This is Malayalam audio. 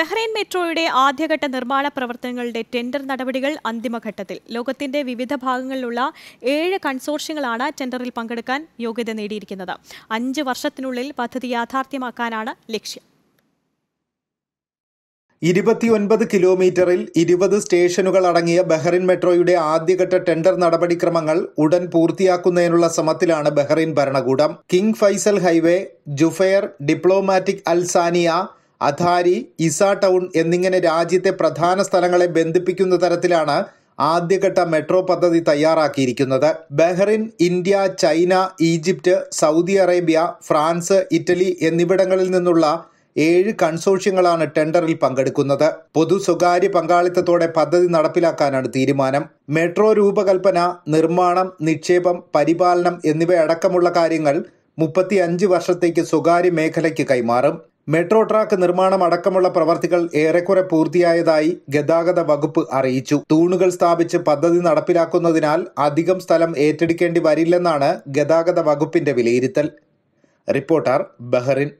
ബഹ്റൈൻ മെട്രോയുടെ ആദ്യഘട്ട നിർമ്മാണ പ്രവർത്തനങ്ങളുടെ ടെൻഡർ നടപടികൾ അന്തിമഘട്ടത്തിൽ ലോകത്തിന്റെ വിവിധ ഭാഗങ്ങളിലുള്ള ഏഴ് കൺസോർഷ്യങ്ങളാണ് ടെൻഡറിൽ പങ്കെടുക്കാൻ യോഗ്യത നേടിയിരിക്കുന്നത് അഞ്ച് വർഷത്തിനുള്ളിൽ പദ്ധതി യാഥാർത്ഥ്യമാക്കാനാണ് ലക്ഷ്യം ഇരുപത്തിയൊൻപത് കിലോമീറ്ററിൽ ഇരുപത് സ്റ്റേഷനുകൾ അടങ്ങിയ ബഹ്റിൻ മെട്രോയുടെ ആദ്യഘട്ട ടെൻഡർ നടപടിക്രമങ്ങൾ ഉടൻ പൂർത്തിയാക്കുന്നതിനുള്ള ശ്രമത്തിലാണ് ബഹ്റിൻ ഭരണകൂടം king Faisal highway Juffair diplomatic അൽസാനിയ അധാരി ഇസ ടൗൺ എന്നിങ്ങനെ രാജ്യത്തെ പ്രധാന സ്ഥലങ്ങളെ ബന്ധിപ്പിക്കുന്ന തരത്തിലാണ് ആദ്യഘട്ട മെട്രോ പദ്ധതി തയ്യാറാക്കിയിരിക്കുന്നത് Bahrain India China Egypt Saudi Arabia France Italy എന്നിവിടങ്ങളിൽ നിന്നുള്ള ഏഴ് കൺസോഷ്യങ്ങളാണ് ടെൻഡറിൽ പങ്കെടുക്കുന്നത് പൊതു സ്വകാര്യ പങ്കാളിത്തത്തോടെ പദ്ധതി നടപ്പിലാക്കാനാണ് തീരുമാനം മെട്രോ രൂപകൽപ്പന നിർമ്മാണം നിക്ഷേപം പരിപാലനം എന്നിവയടക്കമുള്ള കാര്യങ്ങൾ മുപ്പത്തി വർഷത്തേക്ക് സ്വകാര്യ മേഖലയ്ക്ക് കൈമാറും മെട്രോ ട്രാക്ക് നിർമ്മാണം അടക്കമുള്ള പ്രവർത്തികൾ ഏറെക്കുറെ പൂർത്തിയായതായി ഗതാഗത വകുപ്പ് അറിയിച്ചു തൂണുകൾ സ്ഥാപിച്ച് പദ്ധതി നടപ്പിലാക്കുന്നതിനാൽ അധികം സ്ഥലം ഏറ്റെടുക്കേണ്ടി വരില്ലെന്നാണ് ഗതാഗത വകുപ്പിന്റെ വിലയിരുത്തൽ റിപ്പോർട്ടർ ബഹറിൻ